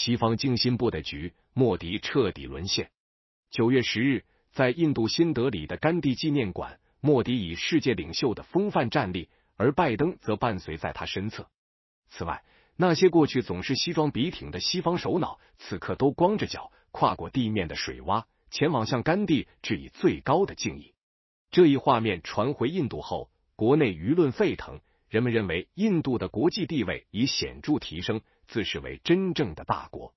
西方精心布的局，莫迪彻底沦陷。九月十日，在印度新德里的甘地纪念馆，莫迪以世界领袖的风范站立，而拜登则伴随在他身侧。此外，那些过去总是西装笔挺的西方首脑，此刻都光着脚跨过地面的水洼，前往向甘地致以最高的敬意。这一画面传回印度后，国内舆论沸腾。人们认为，印度的国际地位已显著提升，自视为真正的大国。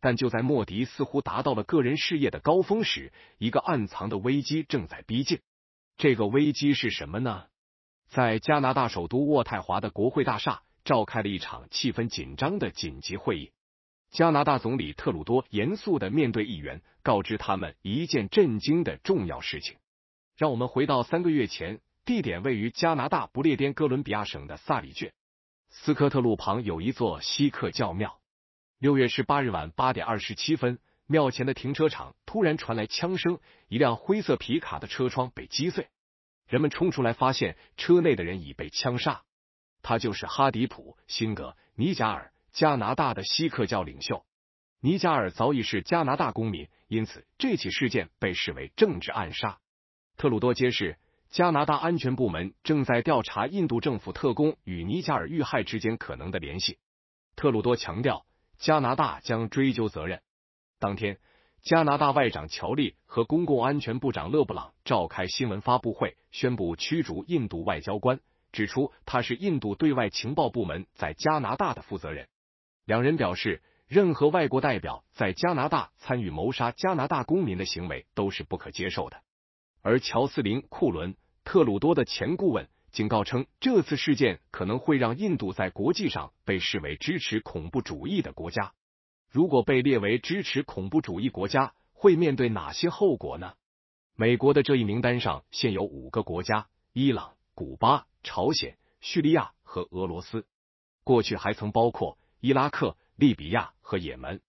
但就在莫迪似乎达到了个人事业的高峰时，一个暗藏的危机正在逼近。这个危机是什么呢？在加拿大首都渥太华的国会大厦，召开了一场气氛紧张的紧急会议。加拿大总理特鲁多严肃的面对议员，告知他们一件震惊的重要事情。让我们回到三个月前。地点位于加拿大不列颠哥伦比亚省的萨里郡，斯科特路旁有一座锡克教庙。六月十八日晚八点二十七分，庙前的停车场突然传来枪声，一辆灰色皮卡的车窗被击碎，人们冲出来发现车内的人已被枪杀。他就是哈迪普·辛格·尼贾尔，加拿大的锡克教领袖。尼贾尔早已是加拿大公民，因此这起事件被视为政治暗杀。特鲁多揭示。加拿大安全部门正在调查印度政府特工与尼加尔遇害之间可能的联系。特鲁多强调，加拿大将追究责任。当天，加拿大外长乔利和公共安全部长勒布朗召开新闻发布会，宣布驱逐印度外交官，指出他是印度对外情报部门在加拿大的负责人。两人表示，任何外国代表在加拿大参与谋杀加拿大公民的行为都是不可接受的。而乔斯林·库伦·特鲁多的前顾问警告称，这次事件可能会让印度在国际上被视为支持恐怖主义的国家。如果被列为支持恐怖主义国家，会面对哪些后果呢？美国的这一名单上现有五个国家：伊朗、古巴、朝鲜、叙利亚和俄罗斯。过去还曾包括伊拉克、利比亚和也门。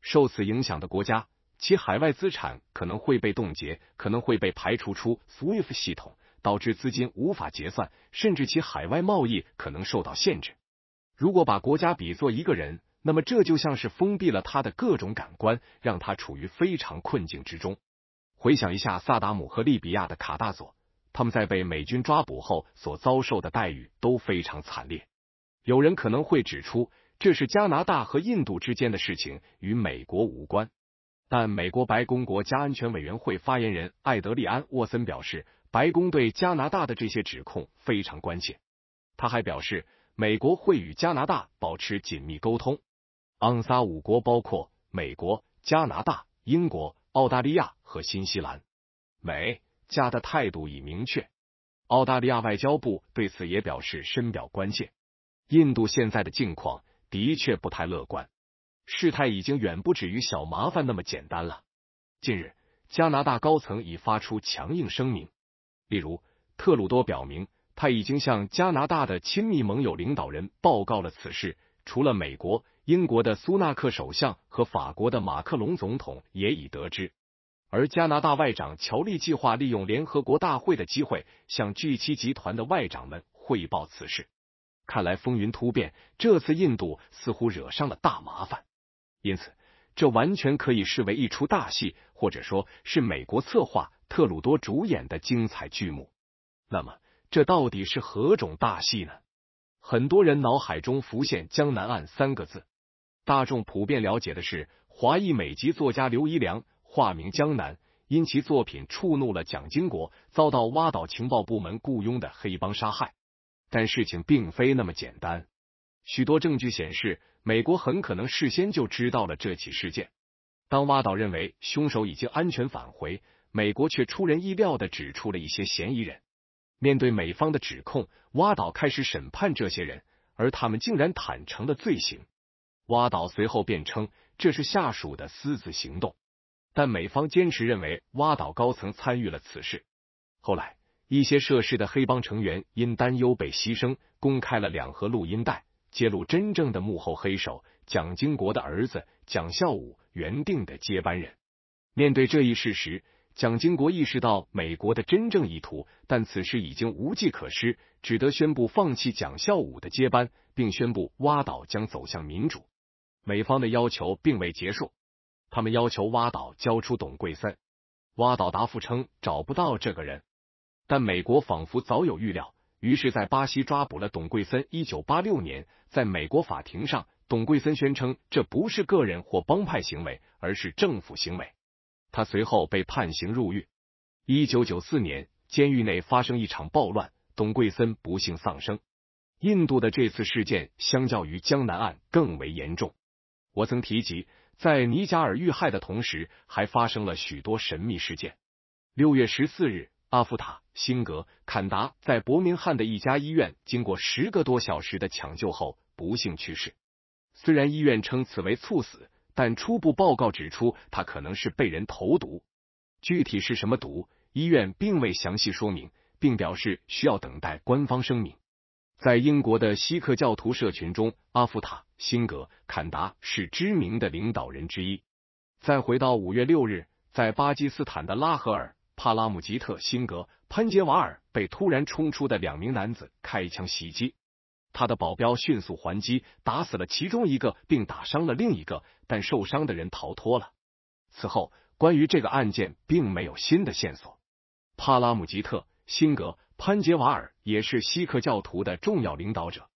受此影响的国家。其海外资产可能会被冻结，可能会被排除出 SWIFT 系统，导致资金无法结算，甚至其海外贸易可能受到限制。如果把国家比作一个人，那么这就像是封闭了他的各种感官，让他处于非常困境之中。回想一下，萨达姆和利比亚的卡大佐，他们在被美军抓捕后所遭受的待遇都非常惨烈。有人可能会指出，这是加拿大和印度之间的事情，与美国无关。但美国白宫国家安全委员会发言人艾德利安沃森表示，白宫对加拿大的这些指控非常关切。他还表示，美国会与加拿大保持紧密沟通。盎撒五国包括美国、加拿大、英国、澳大利亚和新西兰，美加的态度已明确。澳大利亚外交部对此也表示深表关切。印度现在的境况的确不太乐观。事态已经远不止于小麻烦那么简单了。近日，加拿大高层已发出强硬声明，例如特鲁多表明他已经向加拿大的亲密盟友领导人报告了此事。除了美国、英国的苏纳克首相和法国的马克龙总统也已得知，而加拿大外长乔利计划利用联合国大会的机会向 G 七集团的外长们汇报此事。看来风云突变，这次印度似乎惹上了大麻烦。因此，这完全可以视为一出大戏，或者说，是美国策划、特鲁多主演的精彩剧目。那么，这到底是何种大戏呢？很多人脑海中浮现“江南案”三个字。大众普遍了解的是，华裔美籍作家刘一良，化名江南，因其作品触怒了蒋经国，遭到挖岛情报部门雇佣的黑帮杀害。但事情并非那么简单，许多证据显示。美国很可能事先就知道了这起事件。当挖岛认为凶手已经安全返回，美国却出人意料的指出了一些嫌疑人。面对美方的指控，挖岛开始审判这些人，而他们竟然坦诚了罪行。挖岛随后辩称这是下属的私自行动，但美方坚持认为挖岛高层参与了此事。后来，一些涉事的黑帮成员因担忧被牺牲，公开了两盒录音带。揭露真正的幕后黑手——蒋经国的儿子蒋孝武，原定的接班人。面对这一事实，蒋经国意识到美国的真正意图，但此时已经无计可施，只得宣布放弃蒋孝武的接班，并宣布挖岛将走向民主。美方的要求并未结束，他们要求挖岛交出董桂森。挖岛答复称找不到这个人，但美国仿佛早有预料。于是，在巴西抓捕了董桂森。一九八六年，在美国法庭上，董桂森宣称这不是个人或帮派行为，而是政府行为。他随后被判刑入狱。一九九四年，监狱内发生一场暴乱，董桂森不幸丧生。印度的这次事件相较于江南案更为严重。我曾提及，在尼贾尔遇害的同时，还发生了许多神秘事件。六月十四日。阿夫塔辛格坎达在伯明翰的一家医院，经过十个多小时的抢救后不幸去世。虽然医院称此为猝死，但初步报告指出他可能是被人投毒。具体是什么毒，医院并未详细说明，并表示需要等待官方声明。在英国的锡克教徒社群中，阿夫塔辛格坎达是知名的领导人之一。再回到五月六日，在巴基斯坦的拉合尔。帕拉姆吉特辛格潘杰瓦尔被突然冲出的两名男子开枪袭击，他的保镖迅速还击，打死了其中一个，并打伤了另一个，但受伤的人逃脱了。此后，关于这个案件并没有新的线索。帕拉姆吉特辛格潘杰瓦尔也是锡克教徒的重要领导者，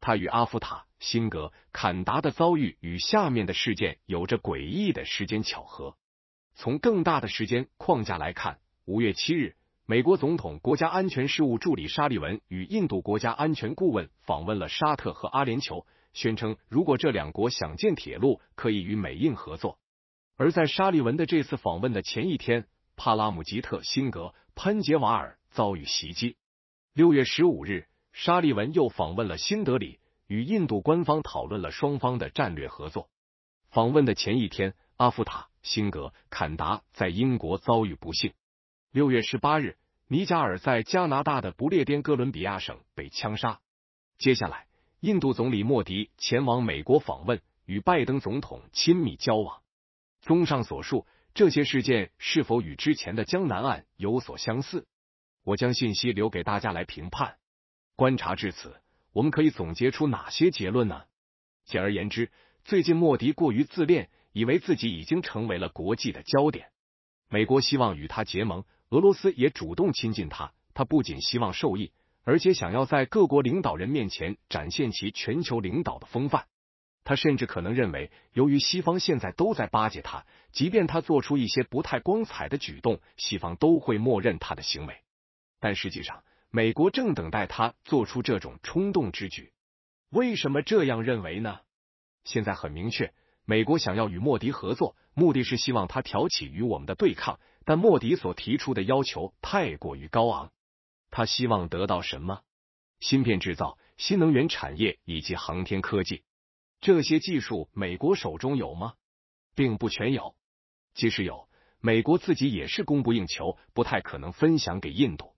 他与阿夫塔辛格坎达的遭遇与下面的事件有着诡异的时间巧合。从更大的时间框架来看。五月七日，美国总统国家安全事务助理沙利文与印度国家安全顾问访问了沙特和阿联酋，宣称如果这两国想建铁路，可以与美印合作。而在沙利文的这次访问的前一天，帕拉姆吉特辛格潘杰瓦尔遭遇袭击。六月十五日，沙利文又访问了新德里，与印度官方讨论了双方的战略合作。访问的前一天，阿夫塔辛格坎达在英国遭遇不幸。六月十八日，尼加尔在加拿大的不列颠哥伦比亚省被枪杀。接下来，印度总理莫迪前往美国访问，与拜登总统亲密交往。综上所述，这些事件是否与之前的江南案有所相似？我将信息留给大家来评判。观察至此，我们可以总结出哪些结论呢？简而言之，最近莫迪过于自恋，以为自己已经成为了国际的焦点。美国希望与他结盟。俄罗斯也主动亲近他，他不仅希望受益，而且想要在各国领导人面前展现其全球领导的风范。他甚至可能认为，由于西方现在都在巴结他，即便他做出一些不太光彩的举动，西方都会默认他的行为。但实际上，美国正等待他做出这种冲动之举。为什么这样认为呢？现在很明确。美国想要与莫迪合作，目的是希望他挑起与我们的对抗。但莫迪所提出的要求太过于高昂。他希望得到什么？芯片制造、新能源产业以及航天科技。这些技术美国手中有吗？并不全有。即使有，美国自己也是供不应求，不太可能分享给印度。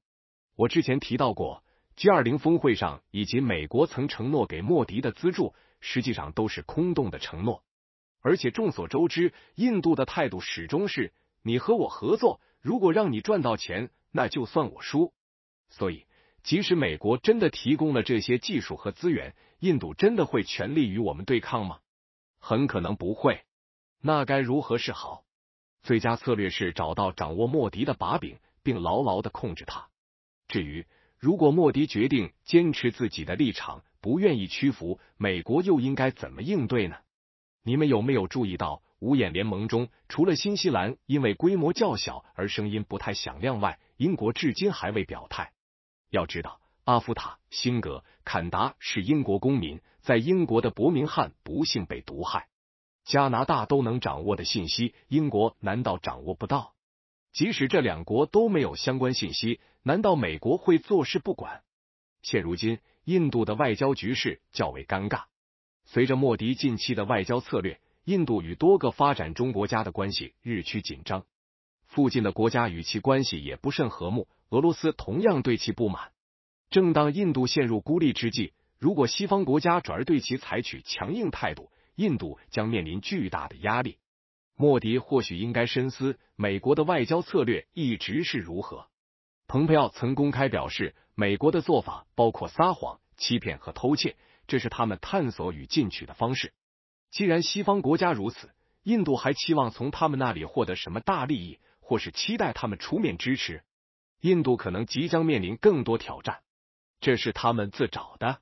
我之前提到过，G 二零峰会上以及美国曾承诺给莫迪的资助，实际上都是空洞的承诺。而且众所周知，印度的态度始终是：你和我合作，如果让你赚到钱，那就算我输。所以，即使美国真的提供了这些技术和资源，印度真的会全力与我们对抗吗？很可能不会。那该如何是好？最佳策略是找到掌握莫迪的把柄，并牢牢的控制他。至于如果莫迪决定坚持自己的立场，不愿意屈服，美国又应该怎么应对呢？你们有没有注意到，五眼联盟中除了新西兰因为规模较小而声音不太响亮外，英国至今还未表态。要知道，阿夫塔辛格坎达是英国公民，在英国的伯明翰不幸被毒害，加拿大都能掌握的信息，英国难道掌握不到？即使这两国都没有相关信息，难道美国会坐视不管？现如今，印度的外交局势较为尴尬。随着莫迪近期的外交策略，印度与多个发展中国家的关系日趋紧张，附近的国家与其关系也不甚和睦。俄罗斯同样对其不满。正当印度陷入孤立之际，如果西方国家转而对其采取强硬态度，印度将面临巨大的压力。莫迪或许应该深思，美国的外交策略一直是如何。蓬佩奥曾公开表示，美国的做法包括撒谎、欺骗和偷窃。这是他们探索与进取的方式。既然西方国家如此，印度还期望从他们那里获得什么大利益，或是期待他们出面支持？印度可能即将面临更多挑战，这是他们自找的。